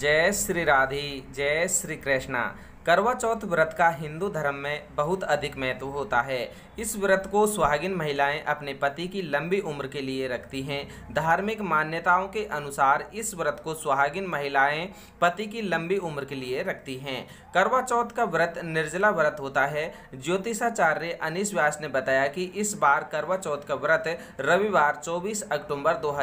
जय श्री राधे जय श्री कृष्णा करवा चौथ व्रत का हिंदू धर्म में बहुत अधिक महत्व होता है इस व्रत को सुहागिन महिलाएं अपने पति की लंबी उम्र के लिए रखती हैं धार्मिक मान्यताओं के अनुसार इस व्रत को सुहागिन महिलाएं पति की लंबी उम्र के लिए रखती हैं करवा चौथ का व्रत निर्जला व्रत होता है ज्योतिषाचार्य अनिश व्यास ने बताया कि इस बार करवा चौथ का व्रत रविवार चौबीस अक्टूबर दो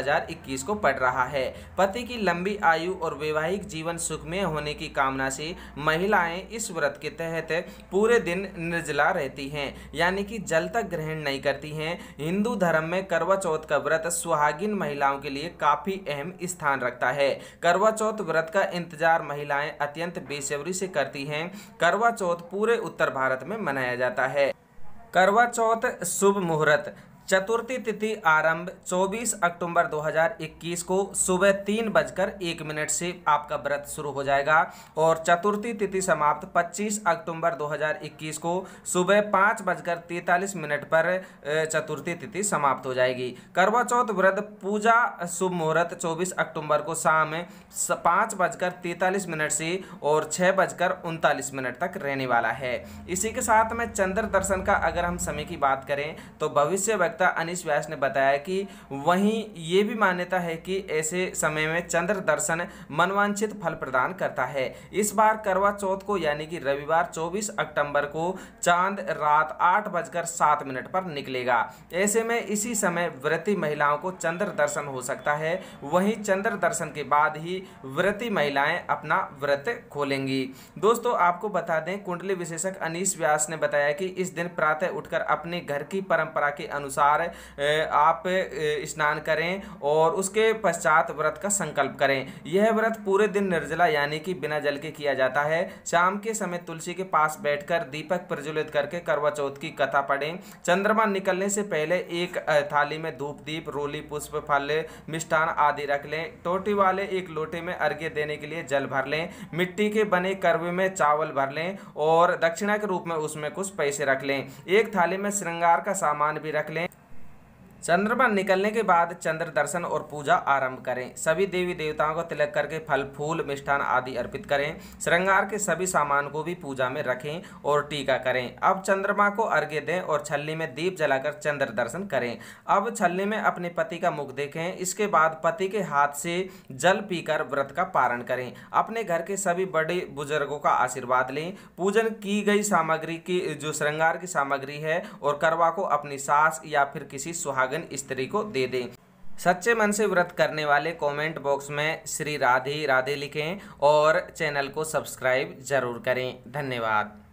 को पड़ रहा है पति की लंबी आयु और वैवाहिक जीवन सुखमय होने की कामना से महिलाएँ इस व्रत के तहत पूरे दिन निर्जला रहती हैं यानी कि जल तक ग्रहण नहीं करती हैं हिंदू धर्म में करवा चौथ का व्रत सुहागिन महिलाओं के लिए काफ़ी अहम स्थान रखता है करवा चौथ व्रत का इंतजार महिलाएं अत्यंत बेसब्री से करती हैं करवा चौथ पूरे उत्तर भारत में मनाया जाता है करवा चौथ शुभ मुहूर्त चतुर्थी तिथि आरंभ 24 अक्टूबर 2021 को सुबह तीन बजकर एक मिनट से आपका व्रत शुरू हो जाएगा और चतुर्थी तिथि समाप्त 25 अक्टूबर 2021 को सुबह पाँच बजकर तैतालीस मिनट पर चतुर्थी तिथि समाप्त हो जाएगी करवा चौथ व्रत पूजा शुभ मुहूर्त 24 अक्टूबर को शाम पाँच बजकर तैतालीस मिनट से और छः बजकर उनतालीस मिनट तक रहने वाला है इसी के साथ में चंद्र दर्शन का अगर हम समय की बात करें तो भविष्य व्यक्ति अधिवक्ता अनिश व्यास ने बताया कि वहीं ये भी मान्यता है कि ऐसे समय में चंद्र दर्शन मनवांछित फल प्रदान करता है इस बार करवा चौथ को यानी कि रविवार 24 अक्टूबर को चांद रात आठ बजकर सात मिनट पर निकलेगा ऐसे में इसी समय व्रती महिलाओं को चंद्र दर्शन हो सकता है वहीं चंद्र दर्शन के बाद ही व्रती महिलाएं अपना व्रत खोलेंगी दोस्तों आपको बता दें कुंडली विशेषक अनिश व्यास ने बताया कि इस दिन प्रातः उठकर अपने घर की परंपरा के अनुसार अनुसार आप स्नान करें और उसके पश्चात व्रत का संकल्प करें यह व्रत पूरे दिन निर्जला यानी कि बिना जल के किया जाता है शाम के समय तुलसी के पास बैठकर दीपक प्रज्वलित करके करवा चौथ की कथा पढ़ें चंद्रमा निकलने से पहले एक थाली में धूप दीप रोली पुष्प फल मिष्ठान आदि रख लें टोटी वाले एक लोटे में अर्घ्य देने के लिए जल भर लें मिट्टी के बने करवे में चावल भर लें और दक्षिणा के रूप में उसमें कुछ पैसे रख लें एक थाली में श्रृंगार का सामान भी रख लें चंद्रमा निकलने के बाद चंद्र दर्शन और पूजा आरंभ करें सभी देवी देवताओं को तिलक करके फल फूल मिष्ठान आदि अर्पित करें श्रृंगार के सभी सामान को भी पूजा में रखें और टीका करें अब चंद्रमा को अर्घ्य दें और छल्ली में दीप जलाकर चंद्र दर्शन करें अब छल्ली में अपने पति का मुख देखें इसके बाद पति के हाथ से जल पीकर व्रत का पारण करें अपने घर के सभी बड़े बुजुर्गों का आशीर्वाद लें पूजन की गई सामग्री की जो श्रृंगार की सामग्री है और करवा को अपनी सास या फिर किसी सुहाग सुहागन स्त्री को दे दें सच्चे मन से व्रत करने वाले कमेंट बॉक्स में श्री राधे राधे लिखें और चैनल को सब्सक्राइब जरूर करें धन्यवाद